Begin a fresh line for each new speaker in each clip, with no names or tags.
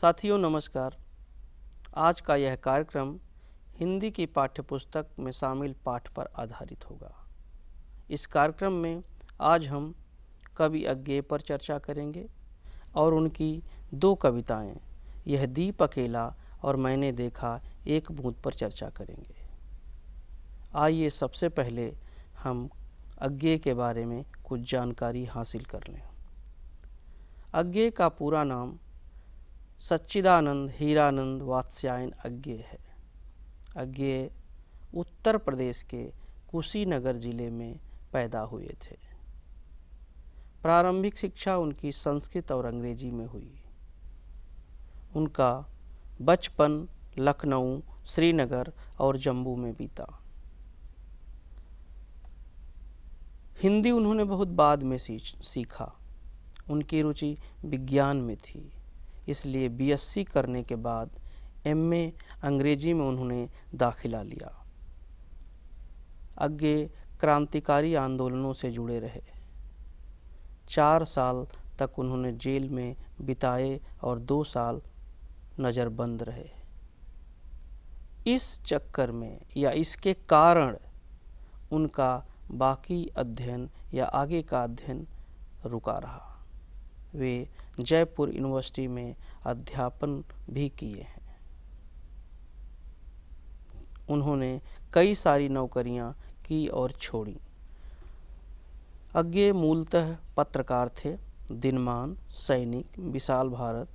साथियों नमस्कार आज का यह कार्यक्रम हिंदी की पाठ्यपुस्तक में शामिल पाठ पर आधारित होगा इस कार्यक्रम में आज हम कवि अज्ञे पर चर्चा करेंगे और उनकी दो कविताएं यह दीप अकेला और मैंने देखा एक बूंद पर चर्चा करेंगे आइए सबसे पहले हम अज्ञे के बारे में कुछ जानकारी हासिल कर लें अज्ञे का पूरा नाम सच्चिदानंद हीरानंद वात्स्यायन अज्ञे है अज्ञे उत्तर प्रदेश के कुशीनगर जिले में पैदा हुए थे प्रारंभिक शिक्षा उनकी संस्कृत और अंग्रेजी में हुई उनका बचपन लखनऊ श्रीनगर और जम्मू में बीता हिंदी उन्होंने बहुत बाद में सीखा उनकी रुचि विज्ञान में थी इसलिए बीएससी करने के बाद एमए अंग्रेजी में उन्होंने दाखिला लिया आगे क्रांतिकारी आंदोलनों से जुड़े रहे चार साल तक उन्होंने जेल में बिताए और दो साल नज़रबंद रहे इस चक्कर में या इसके कारण उनका बाकी अध्ययन या आगे का अध्ययन रुका रहा वे जयपुर यूनिवर्सिटी में अध्यापन भी किए हैं उन्होंने कई सारी नौकरियां की और छोड़ी अज्ञे मूलतः पत्रकार थे दिनमान सैनिक विशाल भारत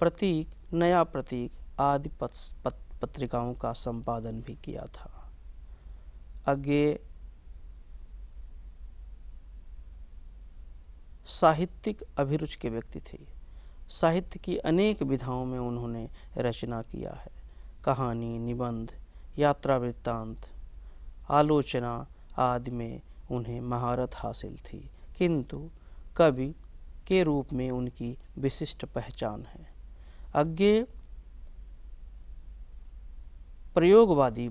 प्रतीक नया प्रतीक आदि पत्रिकाओं का संपादन भी किया था अज्ञे साहित्यिक अभिरुचि के व्यक्ति थे साहित्य की अनेक विधाओं में उन्होंने रचना किया है कहानी निबंध यात्रा वृत्तांत आलोचना आदि में उन्हें महारत हासिल थी किंतु कवि के रूप में उनकी विशिष्ट पहचान है अज्ञे प्रयोगवादी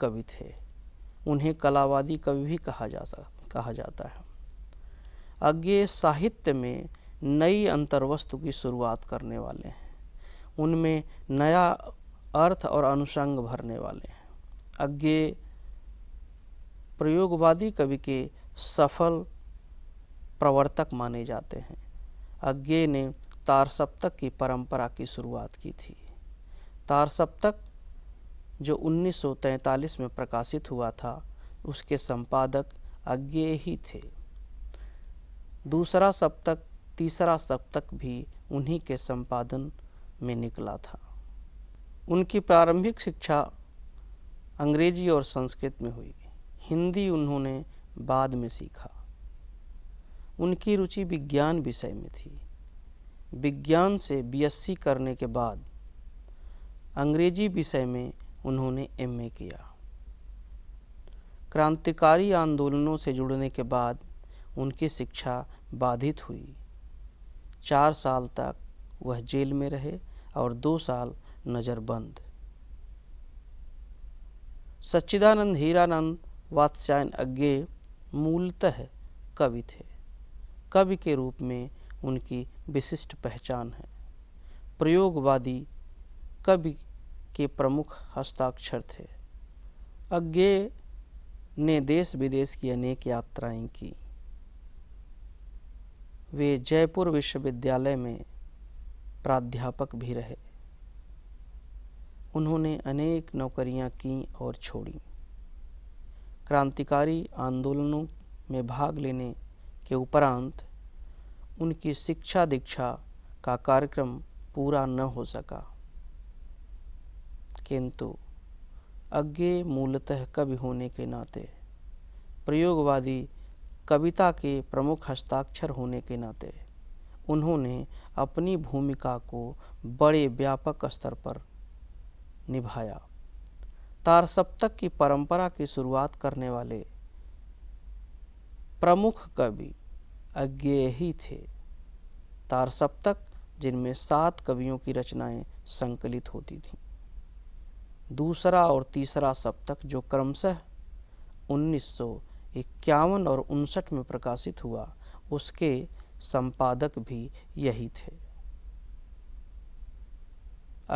कवि थे उन्हें कलावादी कवि भी कहा जा सक कहा जाता है अज्ञे साहित्य में नई अंतर्वस्तु की शुरुआत करने वाले हैं उनमें नया अर्थ और अनुषंग भरने वाले हैं अज्ञे प्रयोगवादी कवि के सफल प्रवर्तक माने जाते हैं अज्ञे ने तारसप्तक की परंपरा की शुरुआत की थी तारसप्तक जो 1943 में प्रकाशित हुआ था उसके संपादक अज्ञे ही थे दूसरा सप्तक तीसरा सप्तक भी उन्हीं के संपादन में निकला था उनकी प्रारंभिक शिक्षा अंग्रेजी और संस्कृत में हुई हिंदी उन्होंने बाद में सीखा उनकी रुचि विज्ञान विषय में थी विज्ञान से बीएससी करने के बाद अंग्रेजी विषय में उन्होंने एमए किया क्रांतिकारी आंदोलनों से जुड़ने के बाद उनकी शिक्षा बाधित हुई चार साल तक वह जेल में रहे और दो साल नज़रबंद सच्चिदानंद हीरानंद वात्स्यायन अज्ञे मूलतः कवि थे कवि के रूप में उनकी विशिष्ट पहचान है प्रयोगवादी कवि के प्रमुख हस्ताक्षर थे अज्ञे ने देश विदेश की अनेक यात्राएं की वे जयपुर विश्वविद्यालय में प्राध्यापक भी रहे उन्होंने अनेक नौकरियां की और छोड़ी क्रांतिकारी आंदोलनों में भाग लेने के उपरांत उनकी शिक्षा दीक्षा का कार्यक्रम पूरा न हो सका किंतु अज्ञे मूलतः कवि होने के नाते प्रयोगवादी कविता के प्रमुख हस्ताक्षर होने के नाते उन्होंने अपनी भूमिका को बड़े व्यापक स्तर पर निभाया तारसप्तक की परंपरा की शुरुआत करने वाले प्रमुख कवि अज्ञेय ही थे तारसप्तक जिनमें सात कवियों की रचनाएं संकलित होती थीं दूसरा और तीसरा सप्तक जो क्रमशः उन्नीस इक्यावन और उनसठ में प्रकाशित हुआ उसके संपादक भी यही थे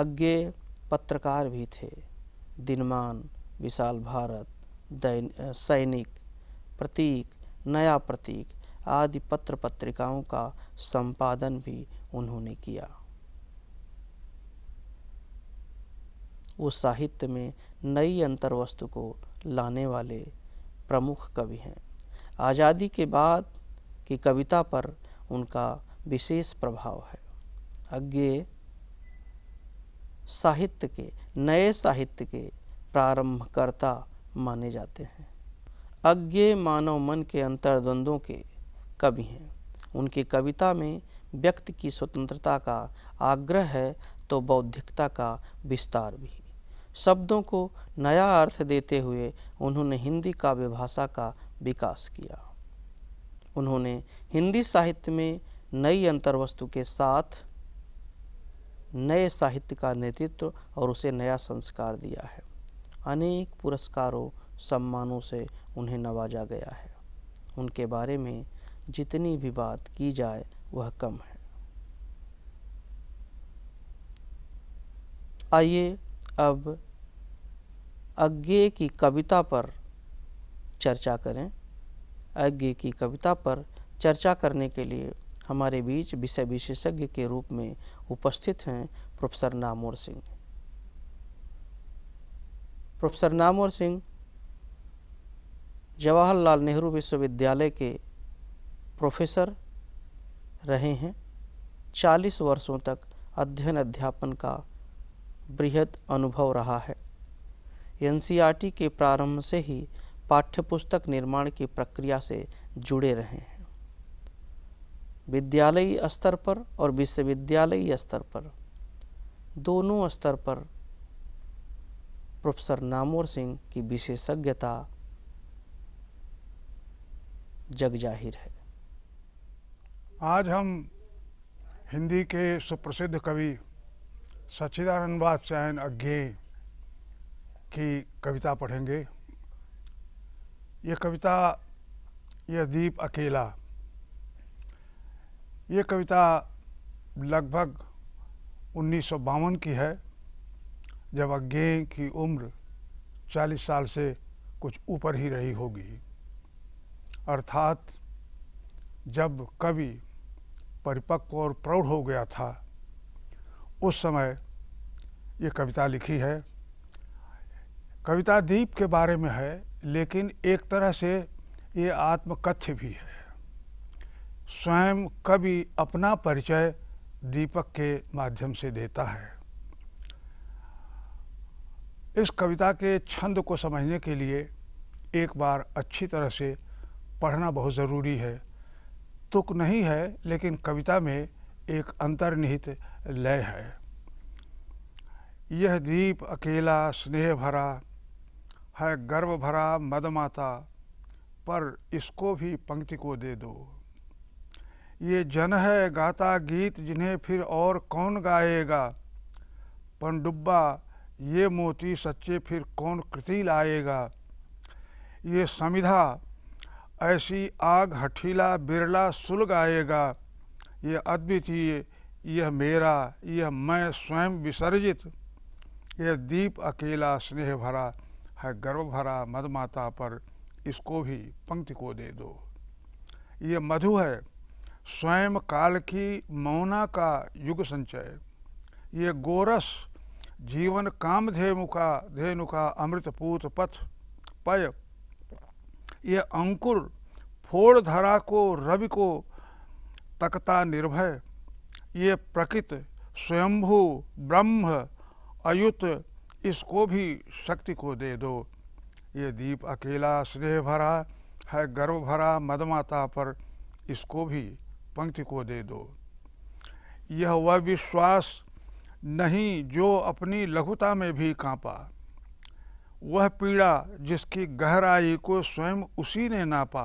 अज्ञे पत्रकार भी थे दिनमान विशाल भारत सैनिक प्रतीक नया प्रतीक आदि पत्र पत्रिकाओं का संपादन भी उन्होंने किया वो साहित्य में नई अंतर्वस्तु को लाने वाले प्रमुख कवि हैं आज़ादी के बाद की कविता पर उनका विशेष प्रभाव है अज्ञे साहित्य के नए साहित्य के प्रारंभकर्ता माने जाते हैं अज्ञे मानव मन के अंतर्द्वंद्वों के कवि हैं उनकी कविता में व्यक्ति की स्वतंत्रता का आग्रह है तो बौद्धिकता का विस्तार भी शब्दों को नया अर्थ देते हुए उन्होंने हिंदी काव्य भाषा का विकास किया उन्होंने हिंदी साहित्य में नई अंतर्वस्तु के साथ नए साहित्य का नेतृत्व और उसे नया संस्कार दिया है अनेक पुरस्कारों सम्मानों से उन्हें नवाजा गया है उनके बारे में जितनी भी बात की जाए वह कम है आइए अब अज्ञे की कविता पर चर्चा करें अज्ञे की कविता पर चर्चा करने के लिए हमारे बीच विषय विशेषज्ञ के रूप में उपस्थित हैं प्रोफेसर नामोर सिंह प्रोफेसर नामोर सिंह जवाहरलाल नेहरू विश्वविद्यालय के प्रोफेसर रहे हैं 40 वर्षों तक अध्ययन अध्यापन का बृहद अनुभव रहा है एन के प्रारंभ से ही पाठ्यपुस्तक निर्माण की प्रक्रिया से जुड़े रहे हैं विद्यालयी स्तर पर और विश्वविद्यालयी स्तर पर दोनों स्तर पर प्रोफेसर नामोर सिंह की विशेषज्ञता जग जाहिर है
आज हम हिंदी के सुप्रसिद्ध कवि सच्चिदानंद चैन अज्ञे की कविता पढ़ेंगे ये कविता यह दीप अकेला ये कविता लगभग उन्नीस की है जब अज्ञे की उम्र 40 साल से कुछ ऊपर ही रही होगी अर्थात जब कवि परिपक्व और प्रौढ़ हो गया था उस समय ये कविता लिखी है कविता दीप के बारे में है लेकिन एक तरह से ये आत्मकथ्य भी है स्वयं कवि अपना परिचय दीपक के माध्यम से देता है इस कविता के छंद को समझने के लिए एक बार अच्छी तरह से पढ़ना बहुत ज़रूरी है तुक नहीं है लेकिन कविता में एक अंतर्निहित लय है यह दीप अकेला स्नेह भरा है गर्व भरा मदमाता पर इसको भी पंक्ति को दे दो ये जन है गाता गीत जिन्हें फिर और कौन गाएगा पंडुब्बा ये मोती सच्चे फिर कौन कृति लाएगा ये समिधा ऐसी आग हठीला बिरला सुल गाएगा ये अद्वितीय यह मेरा यह मैं स्वयं विसर्जित यह दीप अकेला स्नेह भरा है गर्व भरा मधमाता पर इसको भी पंक्ति को दे दो ये मधु है स्वयं काल की मौना का युग संचय ये गोरस जीवन कामधेनु का धेनु का अमृतपूत पथ पय ये अंकुर फोड़ धरा को रवि को तकता निर्भय ये प्रकृत स्वयंभू ब्रह्म अयुत इसको भी शक्ति को दे दो ये दीप अकेला स्नेह भरा है गर्व भरा मदमाता पर इसको भी पंक्ति को दे दो यह वह विश्वास नहीं जो अपनी लघुता में भी कांपा वह पीड़ा जिसकी गहराई को स्वयं उसी ने नापा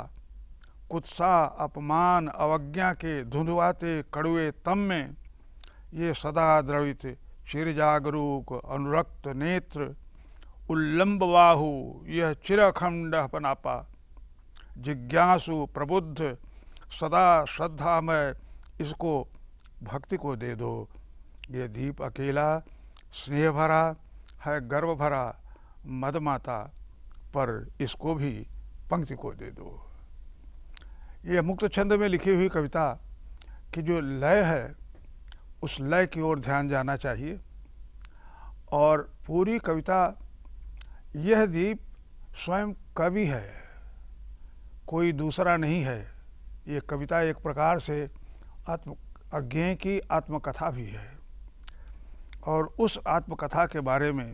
कुत्सा अपमान अवज्ञा के धुंधुआते कड़ुए तम में ये सदा द्रवित चिर जागरूक अनुरक्त नेत्र उल्लंब बाहु यह चिरखंड पनापा जिज्ञासु प्रबुद्ध सदा श्रद्धा में इसको भक्ति को दे दो ये दीप अकेला स्नेह भरा है गर्व भरा मदमाता पर इसको भी पंक्ति को दे दो ये मुक्त छंद में लिखी हुई कविता की जो लय है उस लय की ओर ध्यान जाना चाहिए और पूरी कविता यह दीप स्वयं कवि है कोई दूसरा नहीं है ये कविता एक प्रकार से आत्म अज्ञेय की आत्मकथा भी है और उस आत्मकथा के बारे में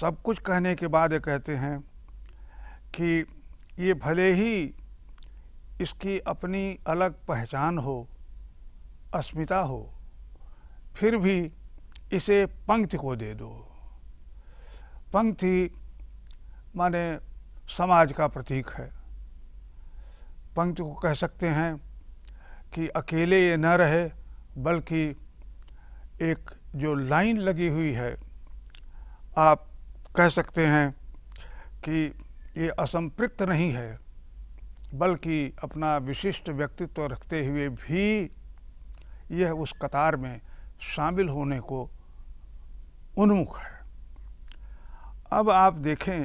सब कुछ कहने के बाद ये कहते हैं कि ये भले ही इसकी अपनी अलग पहचान हो अस्मिता हो फिर भी इसे पंक्ति को दे दो पंक्ति माने समाज का प्रतीक है पंक्ति को कह सकते हैं कि अकेले ये न रहे बल्कि एक जो लाइन लगी हुई है आप कह सकते हैं कि ये असंपृक्त नहीं है बल्कि अपना विशिष्ट व्यक्तित्व रखते हुए भी यह उस कतार में शामिल होने को उन्मुख है अब आप देखें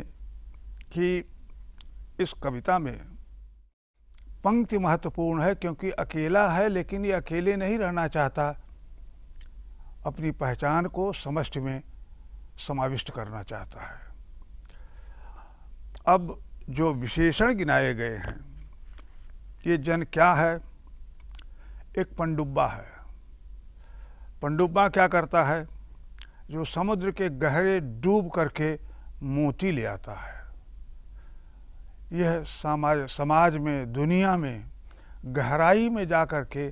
कि इस कविता में पंक्ति महत्वपूर्ण है क्योंकि अकेला है लेकिन ये अकेले नहीं रहना चाहता अपनी पहचान को समष्टि में समाविष्ट करना चाहता है अब जो विशेषण गिनाए गए हैं ये जन क्या है एक पंडुब्बा है पंडुब्बा क्या करता है जो समुद्र के गहरे डूब करके मोती ले आता है यह समाज समाज में दुनिया में गहराई में जा कर के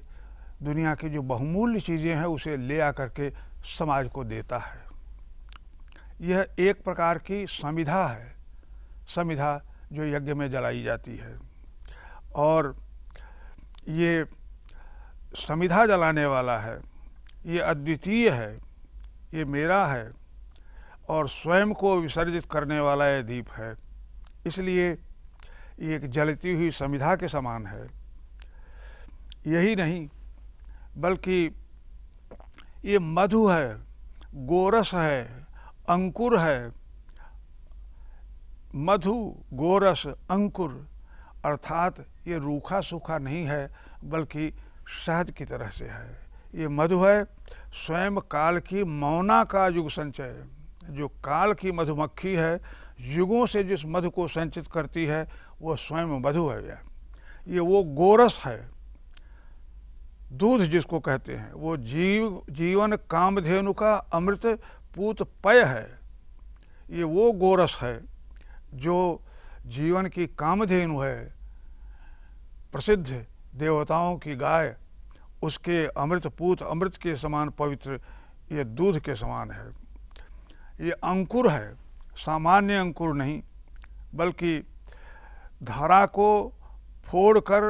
दुनिया की जो बहुमूल्य चीज़ें हैं उसे ले आ कर के समाज को देता है यह एक प्रकार की संविधा है संविधा जो यज्ञ में जलाई जाती है और ये समिधा जलाने वाला है ये अद्वितीय है ये मेरा है और स्वयं को विसर्जित करने वाला यह दीप है इसलिए ये एक जलती हुई समिधा के समान है यही नहीं बल्कि ये मधु है गोरस है अंकुर है मधु गोरस अंकुर अर्थात ये रूखा सूखा नहीं है बल्कि शहद की तरह से है ये मधु है स्वयं काल की मौना का युग संचय जो काल की मधुमक्खी है युगों से जिस मधु को संचित करती है वो स्वयं मधु है यह ये वो गोरस है दूध जिसको कहते हैं वो जीव जीवन कामधेनु का अमृत पूत पय है ये वो गोरस है जो जीवन की कामधेनु है प्रसिद्ध देवताओं की गाय उसके अमृत पूत अमृत के समान पवित्र ये दूध के समान है ये अंकुर है सामान्य अंकुर नहीं बल्कि धारा को फोड़कर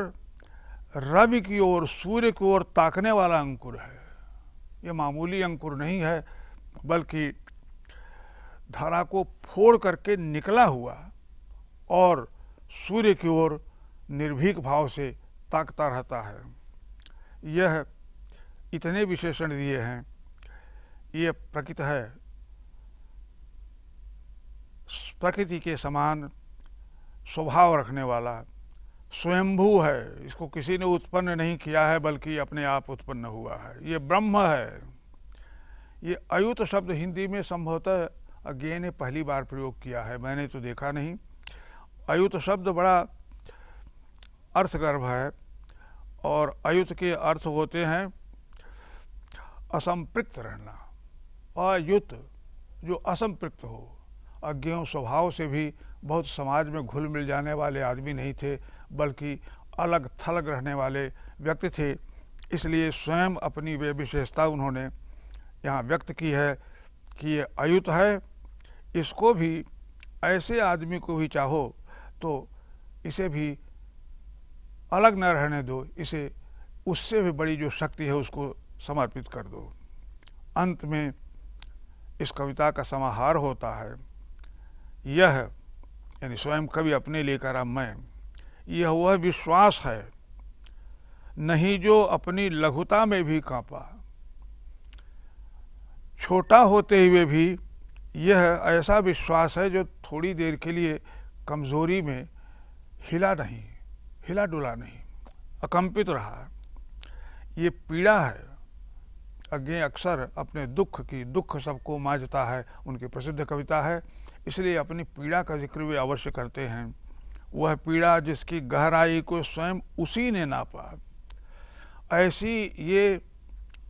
रवि की ओर सूर्य की ओर ताकने वाला अंकुर है ये मामूली अंकुर नहीं है बल्कि धारा को फोड़ करके निकला हुआ और सूर्य की ओर निर्भीक भाव से ताकता रहता है यह इतने विशेषण दिए हैं यह प्रकृत है प्रकृति के समान स्वभाव रखने वाला स्वयंभू है इसको किसी ने उत्पन्न नहीं किया है बल्कि अपने आप उत्पन्न हुआ है ये ब्रह्म है ये अयुत शब्द हिंदी में संभवतः अज्ञे ने पहली बार प्रयोग किया है मैंने तो देखा नहीं अयुत शब्द बड़ा अर्थगर्भ है और अयुत के अर्थ होते हैं असंपृक्त रहना अयुत जो असंपृक्त हो अज्ञेय स्वभाव से भी बहुत समाज में घुल मिल जाने वाले आदमी नहीं थे बल्कि अलग थलग रहने वाले व्यक्ति थे इसलिए स्वयं अपनी वे विशेषता उन्होंने यहाँ व्यक्त की है कि ये अयुत है इसको भी ऐसे आदमी को भी चाहो तो इसे भी अलग न रहने दो इसे उससे भी बड़ी जो शक्ति है उसको समर्पित कर दो अंत में इस कविता का समाहार होता है यह यानी स्वयं कवि अपने लिए कह मैं यह वह विश्वास है नहीं जो अपनी लघुता में भी कांपा छोटा होते हुए भी यह ऐसा विश्वास है जो थोड़ी देर के लिए कमज़ोरी में हिला नहीं हिला डुला नहीं अकंपित रहा ये पीड़ा है अज्ञे अक्सर अपने दुख की दुख सबको माजता है उनकी प्रसिद्ध कविता है इसलिए अपनी पीड़ा का जिक्र वे अवश्य करते हैं वह पीड़ा जिसकी गहराई को स्वयं उसी ने नापा ऐसी ये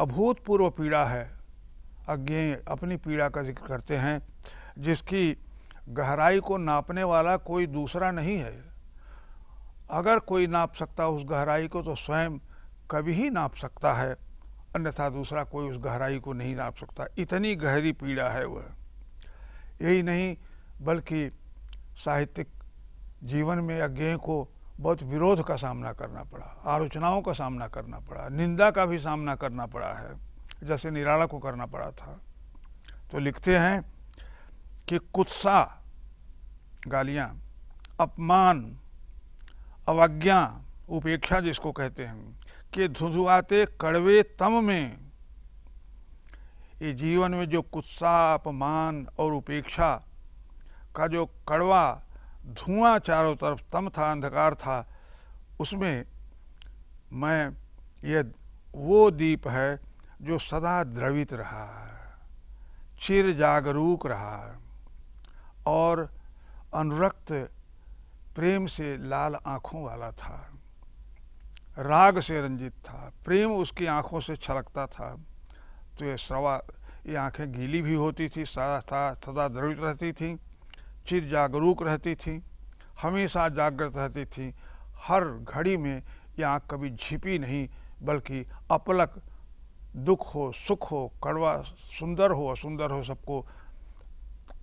अभूतपूर्व पीड़ा है अज्ञे अपनी पीड़ा का जिक्र करते हैं जिसकी गहराई को नापने वाला कोई दूसरा नहीं है अगर कोई नाप सकता उस गहराई को तो स्वयं कभी ही नाप सकता है अन्यथा दूसरा कोई उस गहराई को नहीं नाप सकता इतनी गहरी पीड़ा है वह यही नहीं बल्कि साहित्यिक जीवन में अज्ञेय को बहुत विरोध का सामना करना पड़ा आलोचनाओं का सामना करना पड़ा निंदा का भी सामना करना पड़ा है जैसे निराला को करना पड़ा था तो लिखते हैं कि कुत्सा गालियाँ अपमान अवज्ञा उपेक्षा जिसको कहते हैं कि झुझुआते कड़वे तम में ये जीवन में जो कुत्सा अपमान और उपेक्षा का जो कड़वा धुआं चारों तरफ तम था अंधकार था उसमें मैं ये वो दीप है जो सदा द्रवित रहा है चिर जागरूक रहा है और अनुरक्त प्रेम से लाल आँखों वाला था राग से रंजित था प्रेम उसकी आँखों से छलकता था तो ये श्रवा ये आँखें गीली भी होती थी सदा सदा द्रवित रहती थी चिर जागरूक रहती थी हमेशा जागृत रहती थी हर घड़ी में ये आँख कभी झिपी नहीं बल्कि अपलक दुख हो सुख हो कड़वा सुंदर हो असुंदर हो सबको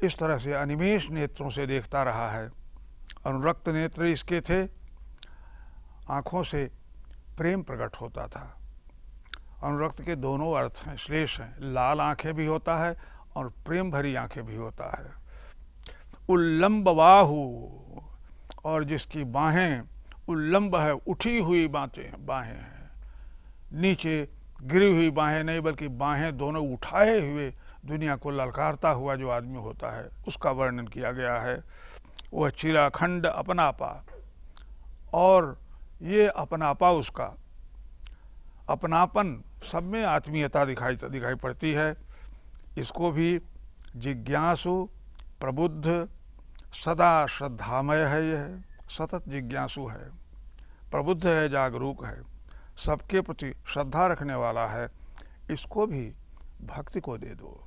इस तरह से अनिमेश नेत्रों से देखता रहा है अनुरक्त नेत्र इसके थे आँखों से प्रेम प्रकट होता था अनुरक्त के दोनों अर्थ हैं श्लेष हैं लाल आंखें भी होता है और प्रेम भरी आंखें भी होता है उल्लंब बाहु और जिसकी बाहें उल्लंब है उठी हुई बातें बाहें हैं नीचे गिरी हुई बाहें नहीं बल्कि बाहें दोनों उठाए हुए दुनिया को ललकारता हुआ जो आदमी होता है उसका वर्णन किया गया है वह चिराखंड अपनापा और ये अपनापा उसका अपनापन सब में आत्मीयता दिखाई दिखाई पड़ती है इसको भी जिज्ञासु प्रबुद्ध सदा श्रद्धामय है यह सतत जिज्ञासु है प्रबुद्ध है जागरूक है सबके प्रति श्रद्धा रखने वाला है इसको भी भक्ति को दे दो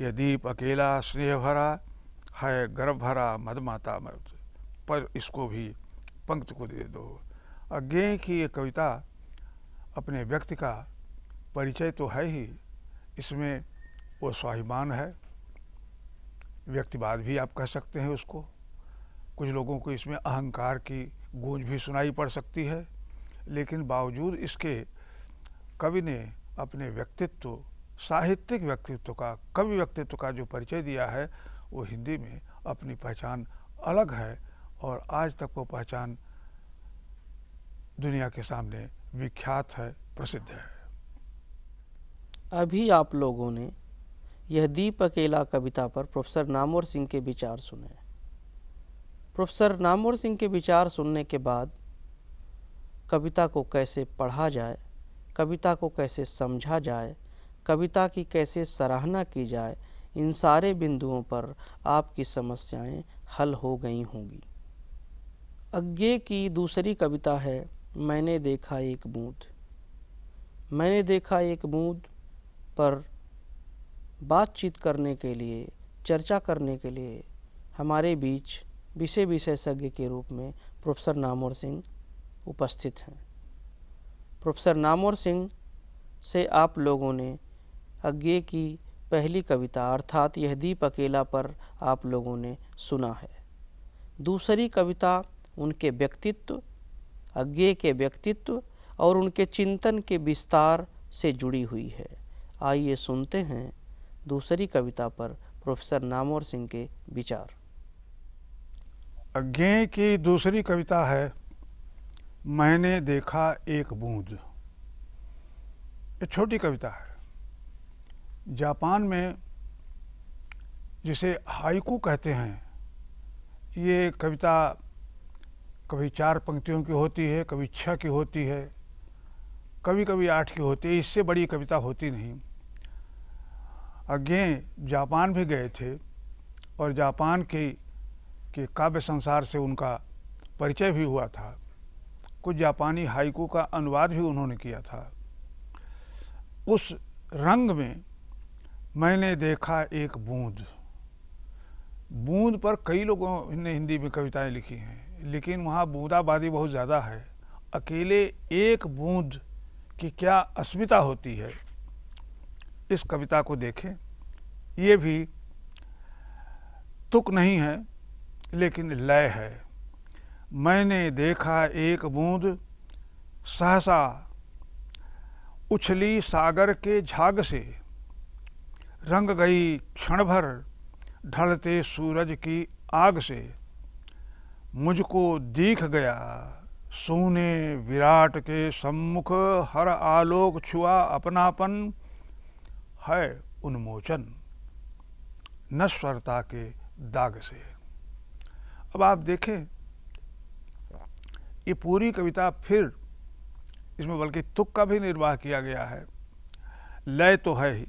यदि दीप अकेला स्नेह भरा है गर्भ भरा मत पर इसको भी पंक्त को दे दो अज्ञे की ये कविता अपने व्यक्ति का परिचय तो है ही इसमें वो स्वाभिमान है व्यक्तिवाद भी आप कह सकते हैं उसको कुछ लोगों को इसमें अहंकार की गूंज भी सुनाई पड़ सकती है लेकिन बावजूद इसके कवि ने अपने व्यक्तित्व साहित्यिक व्यक्तित्व का कवि व्यक्तित्व का जो परिचय दिया है वो हिंदी में अपनी पहचान अलग है और आज तक वो पहचान
दुनिया के सामने विख्यात है प्रसिद्ध है अभी आप लोगों ने यह दीप अकेला कविता पर प्रोफेसर नामोर सिंह के विचार सुने प्रोफेसर नामोर सिंह के विचार सुनने के बाद कविता को कैसे पढ़ा जाए कविता को कैसे समझा जाए कविता की कैसे सराहना की जाए इन सारे बिंदुओं पर आपकी समस्याएं हल हो गई होंगी अज्ञे की दूसरी कविता है मैंने देखा एक बूंद मैंने देखा एक बूंद पर बातचीत करने के लिए चर्चा करने के लिए हमारे बीच विषय विशेषज्ञ के रूप में प्रोफेसर नामोर सिंह उपस्थित हैं प्रोफेसर नामोर सिंह से आप लोगों ने अज्ञे की पहली कविता अर्थात यह दीप अकेला पर आप लोगों ने सुना है दूसरी कविता उनके व्यक्तित्व अज्ञे के व्यक्तित्व और उनके चिंतन के विस्तार से जुड़ी हुई है आइए सुनते हैं दूसरी कविता पर प्रोफेसर नामोर सिंह के विचार अज्ञे की दूसरी कविता है
मैंने देखा एक बूंद ये छोटी कविता है जापान में जिसे हाइकू कहते हैं ये कविता कभी चार पंक्तियों की होती है कभी छः की होती है कभी कभी आठ की होती है इससे बड़ी कविता होती नहीं अज्ञे जापान भी गए थे और जापान के के काव्य संसार से उनका परिचय भी हुआ था कुछ जापानी हाइकू का अनुवाद भी उन्होंने किया था उस रंग में मैंने देखा एक बूंद बूंद पर कई लोगों ने हिंदी में कविताएं लिखी हैं लेकिन वहाँ बूंदाबादी बहुत ज़्यादा है अकेले एक बूंद की क्या अस्मिता होती है इस कविता को देखें ये भी तुक नहीं है लेकिन लय है मैंने देखा एक बूंद सहसा उछली सागर के झाग से रंग गई क्षण भर ढलते सूरज की आग से मुझको दिख गया सोने विराट के सम्मुख हर आलोक छुआ अपनापन है उन्मोचन नश्वरता के दाग से अब आप देखें ये पूरी कविता फिर इसमें बल्कि तुक का भी निर्वाह किया गया है लय तो है ही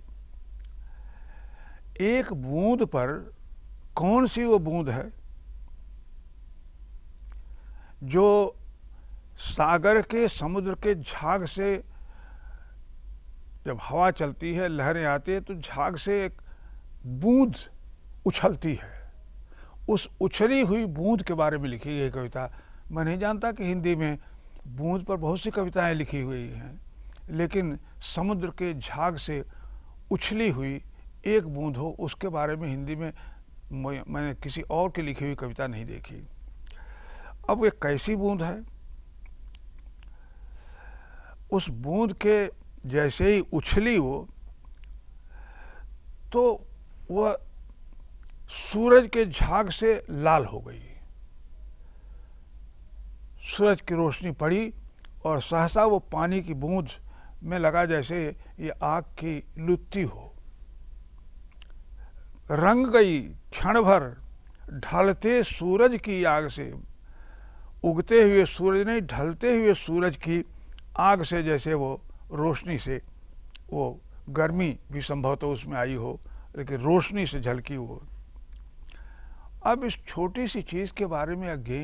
एक बूंद पर कौन सी वो बूंद है जो सागर के समुद्र के झाग से जब हवा चलती है लहरें आती है तो झाग से एक बूंद उछलती है उस उछली हुई बूंद के बारे में लिखी गई कविता मैं नहीं जानता कि हिंदी में बूंद पर बहुत सी कविताएं लिखी हुई हैं लेकिन समुद्र के झाग से उछली हुई एक बूंद हो उसके बारे में हिंदी में मैंने किसी और की लिखी हुई कविता नहीं देखी अब वे कैसी बूंद है उस बूंद के जैसे ही उछली वो तो वह सूरज के झाग से लाल हो गई सूरज की रोशनी पड़ी और सहसा वो पानी की बूंद में लगा जैसे ये आग की लुत्ती हो रंग गई क्षण भर ढलते सूरज की आग से उगते हुए सूरज नहीं ढलते हुए सूरज की आग से जैसे वो रोशनी से वो गर्मी भी संभवतः तो उसमें आई हो लेकिन रोशनी से झलकी हो अब इस छोटी सी चीज़ के बारे में अज्ञे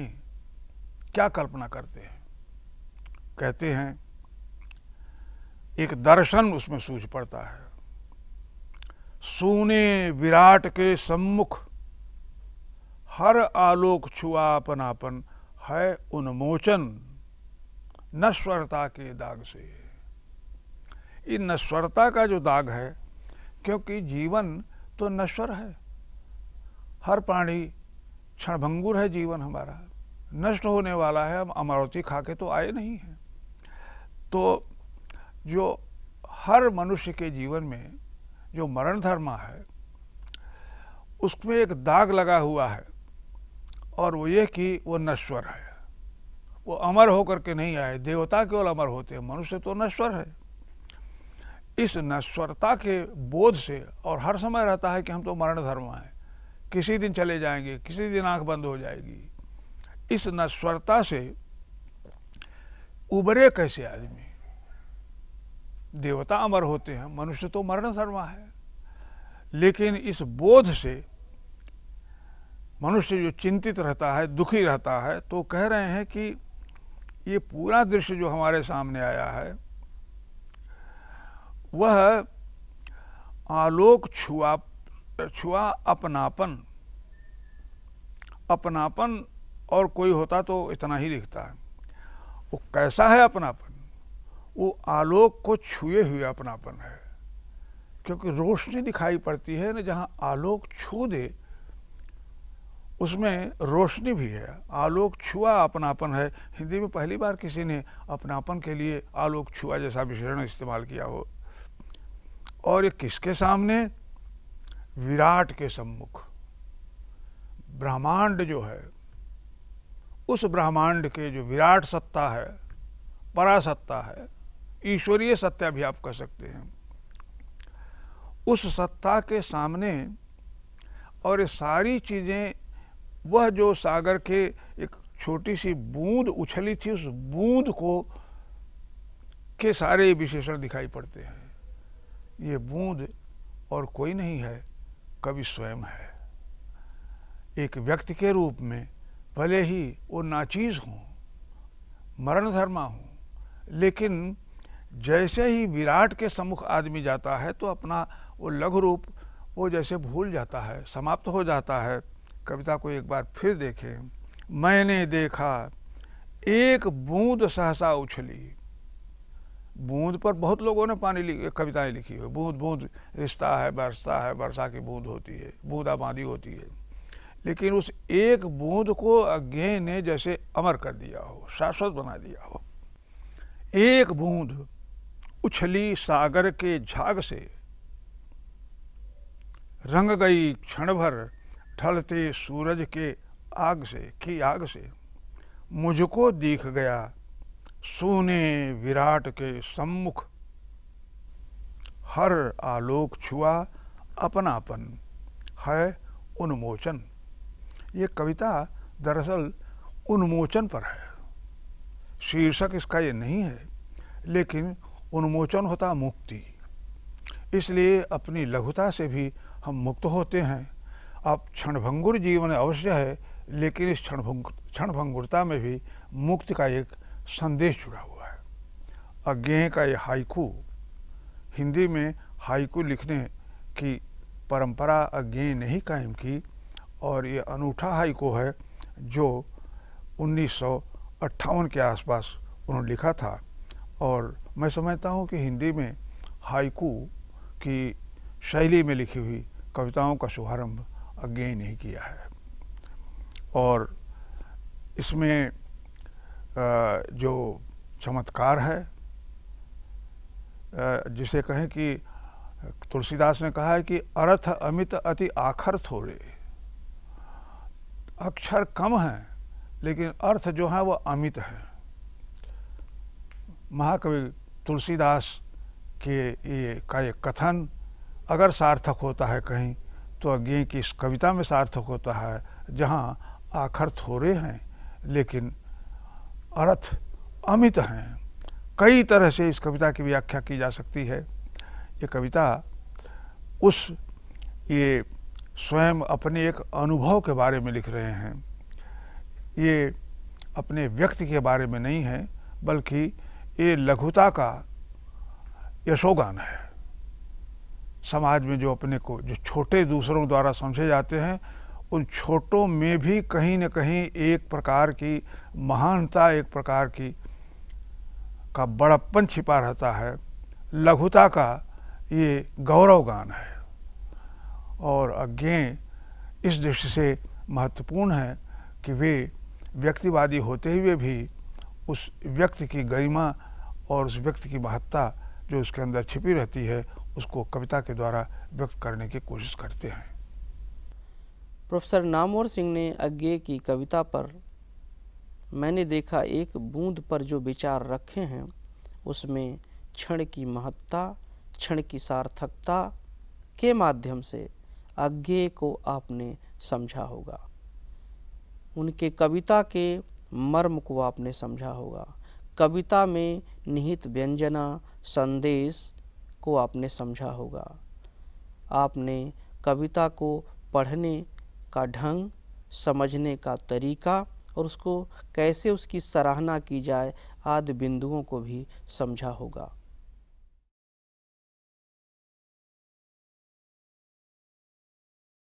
क्या कल्पना करते हैं कहते हैं एक दर्शन उसमें सूझ पड़ता है सोने विराट के सम्मुख हर आलोक छुआ अपनापन है उन्मोचन नश्वरता के दाग से ये नश्वरता का जो दाग है क्योंकि जीवन तो नश्वर है हर प्राणी क्षणभंगुर है जीवन हमारा नष्ट होने वाला है हम अमरावती खा के तो आए नहीं हैं तो जो हर मनुष्य के जीवन में जो मरण धर्मा है उसमें एक दाग लगा हुआ है और वो ये कि वो नश्वर है वो अमर होकर के नहीं आए देवता केवल अमर होते हैं मनुष्य तो नश्वर है इस नश्वरता के बोध से और हर समय रहता है कि हम तो मरण धर्म हैं किसी दिन चले जाएंगे किसी दिन आंख बंद हो जाएगी इस नश्वरता से उबरे कैसे आदमी देवता अमर होते हैं मनुष्य तो मरण शर्मा है लेकिन इस बोध से मनुष्य जो चिंतित रहता है दुखी रहता है तो कह रहे हैं कि ये पूरा दृश्य जो हमारे सामने आया है वह आलोक छुआ छुआ अपनापन अपनापन और कोई होता तो इतना ही लिखता है वो कैसा है अपनापन वो आलोक को छुए हुए अपनापन है क्योंकि रोशनी दिखाई पड़ती है ना जहाँ आलोक छू दे उसमें रोशनी भी है आलोक छुआ अपनापन है हिंदी में पहली बार किसी ने अपनापन के लिए आलोक छुआ जैसा विशेषण इस्तेमाल किया हो और ये किसके सामने विराट के सम्मुख ब्रह्मांड जो है उस ब्रह्मांड के जो विराट सत्ता है परासत्ता है ईश्वरीय सत्ता भी आप कह सकते हैं उस सत्ता के सामने और ये सारी चीज़ें वह जो सागर के एक छोटी सी बूंद उछली थी उस बूंद को के सारे विशेषण दिखाई पड़ते हैं ये बूंद और कोई नहीं है कवि स्वयं है एक व्यक्ति के रूप में भले ही वो नाचीज़ हों मरण धर्मा हों लेकिन जैसे ही विराट के सम्मुख आदमी जाता है तो अपना वो लघु रूप वो जैसे भूल जाता है समाप्त हो जाता है कविता को एक बार फिर देखें मैंने देखा एक बूंद सहसा उछली बूंद पर बहुत लोगों ने पानी लिख कविताएं लिखी हुई बूंद बूंद रिश्ता है बरसता है बरसा की बूंद होती है बूंदा होती है लेकिन उस एक बूंद को अज्ञे ने जैसे अमर कर दिया हो शाश्वत बना दिया हो एक बूंद उछली सागर के झाग से रंग गई क्षण भर ढलते सूरज के आग से की आग से मुझको दिख गया सोने विराट के सम्मुख हर आलोक छुआ अपनापन है उन्मोचन ये कविता दरअसल उन्मोचन पर है शीर्षक इसका ये नहीं है लेकिन उन्मोचन होता मुक्ति इसलिए अपनी लघुता से भी हम मुक्त होते हैं अब क्षणभंगुर जीवन अवश्य है लेकिन इस क्षणभंग क्षणभंगुरता में भी मुक्ति का एक संदेश जुड़ा हुआ है अज्ञे का ये हाइकू हिंदी में हाइकू लिखने की परंपरा अज्ञे ने ही कायम की और ये अनूठा हाइकू है जो उन्नीस के आसपास उन्होंने लिखा था और मैं समझता हूँ कि हिंदी में हाइकू की शैली में लिखी हुई कविताओं का शुभारंभ अज्ञे ही नहीं किया है और इसमें जो चमत्कार है जिसे कहें कि तुलसीदास ने कहा है कि अर्थ अमित अति आखर थोड़े अक्षर कम हैं लेकिन अर्थ जो है वह अमित है महाकवि तुलसीदास के ये का ये कथन अगर सार्थक होता है कहीं तो अज्ञे की इस कविता में सार्थक होता है जहाँ आखर थोड़े हैं लेकिन अर्थ अमित हैं कई तरह से इस कविता की व्याख्या की जा सकती है ये कविता उस ये स्वयं अपने एक अनुभव के बारे में लिख रहे हैं ये अपने व्यक्ति के बारे में नहीं है बल्कि ये लघुता का यशोगान है समाज में जो अपने को जो छोटे दूसरों द्वारा समझे जाते हैं उन छोटों में भी कहीं न कहीं एक प्रकार की महानता एक प्रकार की का बड़प्पन छिपा रहता है लघुता का ये गौरव गान है और अज्ञे इस दृष्टि से महत्वपूर्ण है कि वे व्यक्तिवादी होते हुए भी उस व्यक्ति की गरिमा और उस व्यक्ति की महत्ता जो उसके अंदर छिपी रहती है उसको कविता के द्वारा व्यक्त करने की कोशिश करते हैं
प्रोफेसर नामोर सिंह ने अज्ञे की कविता पर मैंने देखा एक बूंद पर जो विचार रखे हैं उसमें क्षण की महत्ता क्षण की सार्थकता के माध्यम से अज्ञे को आपने समझा होगा उनके कविता के मर्म को आपने समझा होगा कविता में निहित व्यंजना संदेश को आपने समझा होगा आपने कविता को पढ़ने का ढंग समझने का तरीका और उसको कैसे उसकी सराहना की जाए आदि बिंदुओं को भी समझा होगा